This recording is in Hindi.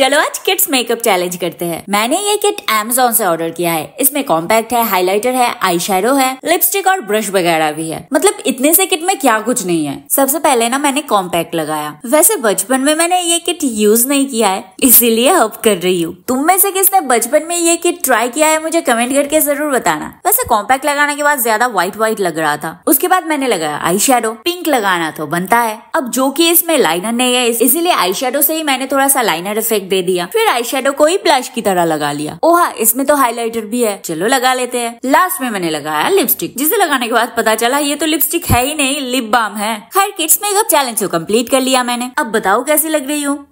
चलो आज किड्स मेकअप चैलेंज करते हैं मैंने ये किट एमेजोन से ऑर्डर किया है इसमें कॉम्पैक्ट है हाइलाइटर है आई है लिपस्टिक और ब्रश वगैरह भी है मतलब इतने से किट में क्या कुछ नहीं है सबसे पहले ना मैंने कॉम्पैक्ट लगाया वैसे बचपन में मैंने ये किट यूज नहीं किया है इसीलिए अब कर रही हूँ तुम में से किसने बचपन में ये किट ट्राई किया है मुझे कमेंट करके जरूर बताना कॉम्पैक्ट लगाने के बाद ज्यादा व्हाइट व्हाइट लग रहा था उसके बाद मैंने लगाया आई शेडो पिंक लगाना तो बनता है अब जो की इसमें लाइनर नहीं है इसीलिए आई शेडो से ही मैंने थोड़ा सा लाइनर इफेक्ट दे दिया फिर आई शेडो को ही ब्लश की तरह लगा लिया ओहा इसमें तो हाईलाइटर भी है चलो लगा लेते हैं लास्ट में मैंने लगाया लिपस्टिक जिसे लगाने के बाद पता चला ये तो लिपस्टिक है ही नहीं लिप बाम है खैर किड्स मेकअप चैलेंज को कम्प्लीट कर लिया मैंने अब बताओ कैसी लग रही हूँ